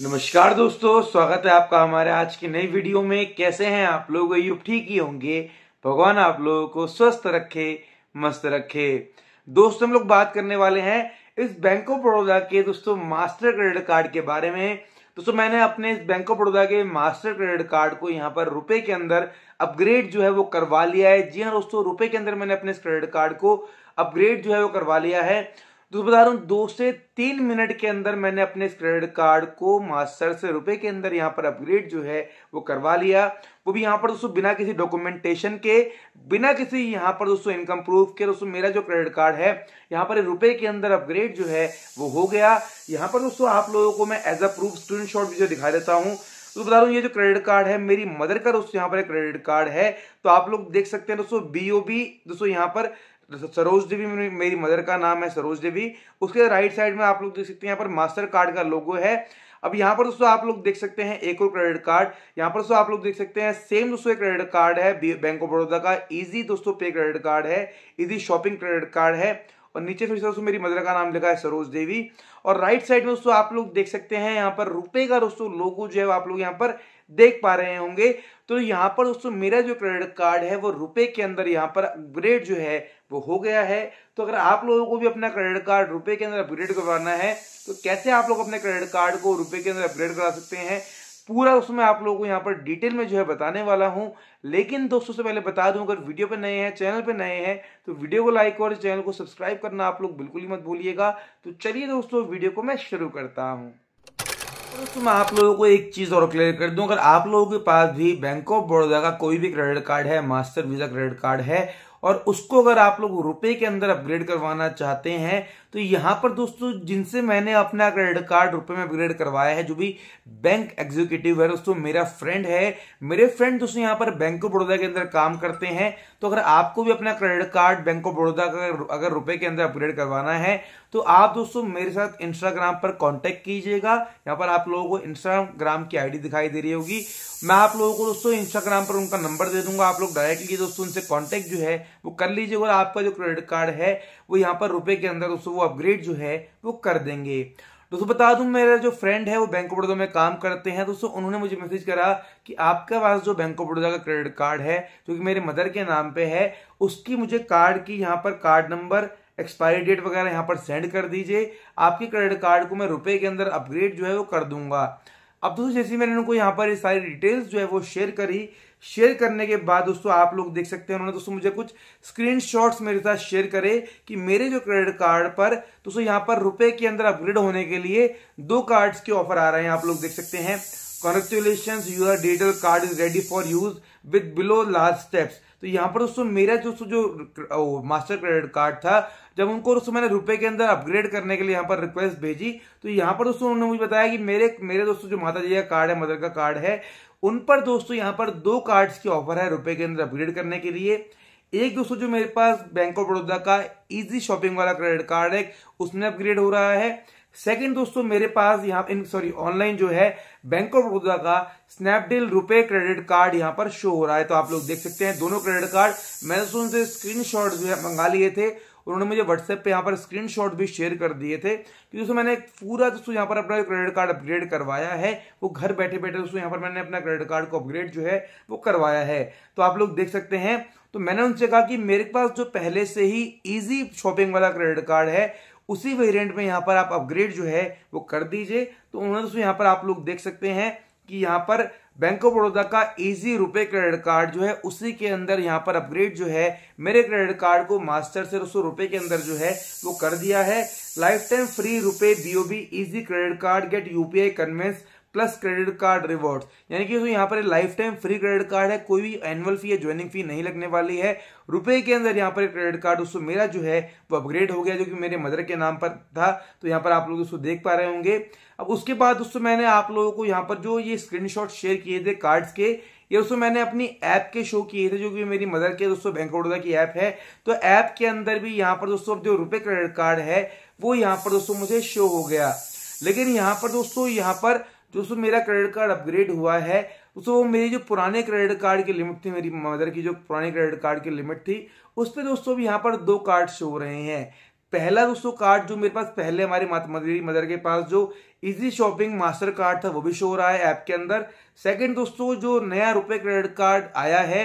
नमस्कार दोस्तों स्वागत है आपका हमारे आज की नई वीडियो में कैसे हैं आप लोग युग ठीक ही होंगे भगवान आप लोगों को स्वस्थ रखे मस्त रखे दोस्तों हम लोग बात करने वाले हैं इस बैंक ऑफ बड़ौदा के दोस्तों मास्टर क्रेडिट कार्ड के बारे में दोस्तों मैंने अपने इस बैंक ऑफ बड़ौदा के मास्टर क्रेडिट कार्ड को यहाँ पर रुपए के अंदर अपग्रेड जो है वो करवा लिया है जी हाँ दोस्तों रुपए के अंदर मैंने अपने इस क्रेडिट कार्ड को अपग्रेड जो है वो करवा लिया है तो बता रहा हूँ दो से तीन मिनट के अंदर मैंने अपने इस क्रेडिट कार्ड को मास्टर से रुपए के अंदर यहाँ पर अपग्रेड जो है वो करवा लिया वो भी यहाँ पर दोस्तों बिना किसी डॉक्यूमेंटेशन के बिना किसी यहाँ पर दोस्तों इनकम प्रूफ के दोस्तों मेरा जो क्रेडिट कार्ड है यहाँ पर रुपए के अंदर अपग्रेड जो है वो हो गया यहाँ पर दोस्तों आप लोगों को मैं as a proof screenshot जो दिखा देता हूँ तो बता रहा हूँ ये जो क्रेडिट कार्ड है मेरी मदर का दोस्तों यहाँ पर क्रेडिट कार्ड है तो आप लोग देख सकते हैं दोस्तों बी ओ बी दोस्तों यहाँ पर सरोज देवी मेरी मदर का नाम है सरोज देवी उसके राइट साइड में आप लोग देख सकते हैं यहाँ पर मास्टर कार्ड का लोगो है अब यहाँ पर दोस्तों आप लोग देख सकते हैं एक और क्रेडिट कार्ड यहाँ पर दोस्तों आप लोग देख सकते हैं सेम दोस्तों एक क्रेडिट कार्ड है बैंक ऑफ बड़ौदा का इजी दोस्तों पे क्रेडिट कार्ड है इजी शॉपिंग क्रेडिट कार्ड है और नीचे फिर दोस्तों मेरी मदर का नाम लिखा है सरोज देवी और राइट साइड में दोस्तों आप लोग देख सकते हैं यहाँ पर रुपए का दोस्तों लोगो जो है आप लोग यहाँ पर देख पा रहे होंगे तो यहाँ पर दोस्तों मेरा जो क्रेडिट कार्ड है वो रुपए के अंदर यहाँ पर अपग्रेड जो है वो हो गया है तो अगर आप लोगों को भी अपना क्रेडिट कार्ड रुपए के अंदर अपग्रेड करवाना है तो कैसे आप लोग अपने क्रेडिट कार्ड को रुपए के अंदर अपग्रेड करा सकते हैं पूरा उसमें आप लोगों को यहाँ पर डिटेल में जो है बताने वाला हूँ लेकिन दोस्तों से पहले बता दूं अगर वीडियो पे नए हैं चैनल पे नए हैं तो वीडियो को लाइक और चैनल को सब्सक्राइब करना आप लोग बिल्कुल ही मत भूलिएगा तो चलिए दोस्तों वीडियो को मैं शुरू करता हूँ दोस्तों मैं आप लोगों को एक चीज़ और क्लियर कर दूं अगर आप लोगों के पास भी बैंक ऑफ बड़ौदा का कोई भी क्रेडिट कार्ड है मास्टर वीज़ा क्रेडिट कार्ड है और उसको अगर आप लोग रुपए के अंदर अपग्रेड करवाना चाहते हैं तो यहाँ पर दोस्तों जिनसे मैंने अपना क्रेडिट कार्ड रुपए में अपग्रेड करवाया है जो भी बैंक एग्जीक्यूटिव है दोस्तों मेरा फ्रेंड है मेरे फ्रेंड दोस्तों यहाँ पर बैंक ऑफ बड़ौदा के अंदर काम करते हैं तो अगर आपको भी अपना credit card bank of Baroda का अगर रुपए के अंदर अपग्रेड करवाना है तो आप दोस्तों मेरे साथ इंस्टाग्राम पर कांटेक्ट कीजिएगा यहाँ पर आप लोगों को इंस्टाग्राम की आईडी दिखाई दे रही होगी मैं आप लोगों को दोस्तों इंस्टाग्राम पर उनका नंबर दे दूंगा आप लोग डायरेक्टली दोस्तों उनसे कॉन्टेक्ट जो है वो कर लीजिए और आपका जो क्रेडिट कार्ड है वो यहाँ पर रुपए के अंदर दोस्तों वो अपग्रेड जो है वो कर देंगे दोस्तों बता दूं मेरा जो फ्रेंड है वो बैंक ऑफ बड़ौदा में काम करते हैं दोस्तों उन्होंने मुझे मैसेज करा कि आपके पास जो बैंक ऑफ बड़ौदा का क्रेडिट कार्ड है जो कि मेरे मदर के नाम पे है उसकी मुझे कार्ड की यहाँ पर कार्ड नंबर एक्सपायरी डेट वगैरह यहाँ पर सेंड कर दीजिए आपके क्रेडिट कार्ड को मैं रुपए के अंदर अपग्रेड जो है वो कर दूंगा अब दोस्तों जैसे मैंने उनको यहाँ पर ये सारी डिटेल्स जो है वो शेयर करी शेयर करने के बाद दोस्तों आप लोग देख सकते हैं उन्होंने दोस्तों मुझे कुछ स्क्रीनशॉट्स मेरे साथ शेयर करे कि मेरे जो क्रेडिट कार्ड पर दोस्तों यहाँ पर रुपए के अंदर अपग्रेड होने के लिए दो कार्ड्स के ऑफर आ रहे हैं आप लोग देख सकते हैं congratulation your digital card is ready for use with below last steps तो यहाँ पर दोस्तों मेरा दोस्तों जो, जो मास्टर क्रेडिट कार्ड था जब उनको दोस्तों मैंने रुपए के अंदर अपग्रेड करने के लिए यहाँ पर रिक्वेस्ट भेजी तो यहाँ पर दोस्तों उन्होंने मुझे बताया कि मेरे मेरे दोस्तों जो माता जी का कार्ड है मदर का कार्ड है उन पर दोस्तों यहाँ पर दो कार्ड्स की ऑफर है रुपए के अंदर अपग्रेड करने के लिए एक दोस्तों जो मेरे पास बैंक ऑफ बड़ौदा का इजी शॉपिंग वाला क्रेडिट कार्ड है उसमें अपग्रेड हो रहा है सेकंड दोस्तों मेरे पास यहाँ इन सॉरी ऑनलाइन जो है बैंक ऑफ बड़ौदा का स्नैपडील रुपए क्रेडिट कार्ड यहाँ पर शो हो रहा है तो आप लोग देख सकते हैं दोनों क्रेडिट कार्ड मैंने तो उनसे स्क्रीन जो है मंगा लिए थे उन्होंने मुझे व्हाट्सएप पे यहाँ पर स्क्रीनशॉट भी शेयर कर दिए थे क्योंकि दोस्तों मैंने पूरा दोस्तों यहाँ पर अपना क्रेडिट कार्ड अपग्रेड करवाया है वो घर बैठे बैठे दोस्तों यहाँ पर मैंने अपना क्रेडिट कार्ड को अपग्रेड जो है वो करवाया है तो आप लोग देख सकते हैं तो मैंने उनसे कहा कि मेरे पास जो पहले से ही इजी शॉपिंग वाला क्रेडिट कार्ड है उसी वेरिएंट में यहाँ पर आप अपग्रेड जो है वो कर दीजिए तो उन्होंने दोस्तों यहाँ पर आप लोग देख सकते हैं कि यहाँ पर बैंक ऑफ बड़ौदा का इजी रुपए क्रेडिट कार्ड जो है उसी के अंदर यहाँ पर अपग्रेड जो है मेरे क्रेडिट कार्ड को मास्टर से दोस्तों रुपए के अंदर जो है वो कर दिया है lifetime free RuPay BOB easy credit card get UPI convenience plus credit card rewards यानी कि यहाँ पर lifetime free credit card है कोई भी एनुअल फी या ज्वाइनिंग फी नहीं लगने वाली है रुपए के अंदर यहाँ पर क्रेडिट कार्ड उसको मेरा जो है वो अपग्रेड हो गया जो कि मेरे मदर के नाम पर था तो यहाँ पर आप लोग उसको देख पा रहे होंगे अब उसके बाद उसको मैंने आप लोगों को यहाँ पर जो ये स्क्रीन शेयर किए थे कार्ड्स के ये दोस्तों मैंने अपनी ऐप के शो किए थे जो कि मेरी मदर के दोस्तों बैंक ऑफ बड़ौदा की ऐप है तो ऐप के अंदर भी यहाँ पर दोस्तों जो रुपए क्रेडिट कार्ड है वो यहाँ पर दोस्तों मुझे शो हो गया लेकिन यहाँ पर दोस्तों यहाँ पर दोस्तों मेरा क्रेडिट कार्ड अपग्रेड हुआ है दोस्तों वो मेरी जो पुराने क्रेडिट कार्ड की लिमिट थी मेरी मदर की जो पुराने क्रेडिट कार्ड की लिमिट थी उस पर दोस्तों भी यहाँ पर दो कार्ड शो हो रहे हैं पहला दोस्तों कार्ड जो मेरे पास पहले हमारे मेरी मदर के पास जो इजी शॉपिंग मास्टर कार्ड था वो भी शो हो रहा है ऐप के अंदर सेकंड दोस्तों जो नया रुपए क्रेडिट कार्ड आया है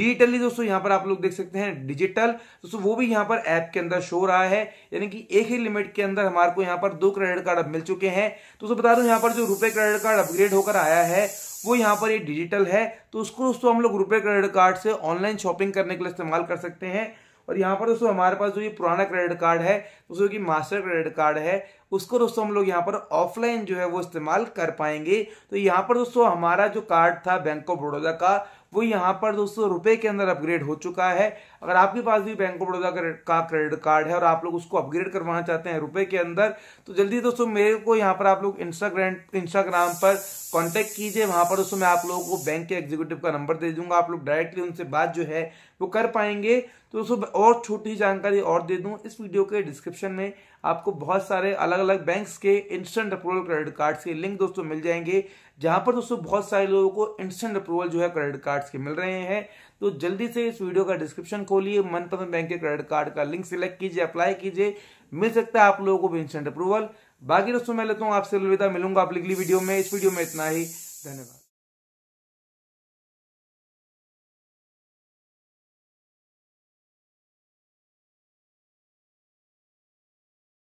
डिजिटली दोस्तों यहाँ पर आप लोग देख सकते हैं डिजिटल दोस्तों वो भी यहाँ पर ऐप के अंदर शो रहा है यानी कि एक ही लिमिट के अंदर हमारे को यहाँ पर दो क्रेडिट कार्ड अब मिल चुके हैं दोस्तों बता दो यहाँ पर जो रुपए क्रेडिट कार्ड अपग्रेड होकर आया है वो यहाँ पर ये डिजिटल है तो उसको दोस्तों हम लोग रुपए क्रेडिट कार्ड से ऑनलाइन शॉपिंग करने के लिए इस्तेमाल कर सकते हैं और यहाँ पर दोस्तों हमारे पास जो ये पुराना क्रेडिट कार्ड है दोस्तों की मास्टर क्रेडिट कार्ड है उसको दोस्तों हम लोग यहाँ पर ऑफलाइन जो है वो इस्तेमाल कर पाएंगे तो यहाँ पर दोस्तों हमारा जो कार्ड था बैंक ऑफ बड़ौदा का वो यहाँ पर दोस्तों रुपए के अंदर अपग्रेड हो चुका है अगर आपके पास भी बैंक ऑफ बड़ौदा का क्रेडिट कार्ड है और आप लोग उसको अपग्रेड करवाना चाहते हैं रुपए के अंदर तो जल्दी दोस्तों मेरे को यहाँ पर आप लोग इंस्टाग्राम इंस्टाग्राम पर कांटेक्ट कीजिए वहां पर दोस्तों मैं आप लोगों को बैंक के एग्जीक्यूटिव का नंबर दे दूंगा आप लोग डायरेक्टली उनसे बात जो है वो कर पाएंगे तो दोस्तों और छोटी जानकारी और दे दूँ इस वीडियो के डिस्क्रिप्शन में आपको बहुत सारे अलग अलग बैंक्स के इंस्टेंट अप्रूवल क्रेडिट कार्ड्स के लिंक दोस्तों मिल जाएंगे जहां पर दोस्तों बहुत सारे लोगों को इंस्टेंट अप्रूवल जो है क्रेडिट कार्ड्स के मिल रहे हैं तो जल्दी से इस वीडियो का डिस्क्रिप्शन खोलिए मनपसंद बैंक के क्रेडिट कार्ड का लिंक सिलेक्ट कीजिए अप्लाई कीजिए मिल सकता है आप लोगों को इंस्टेंट अप्रूवल बाकी दोस्तों मैं लेता हूँ आपसे अलविदा मिलूंगा आप अगली वीडियो में इस वीडियो में इतना ही धन्यवाद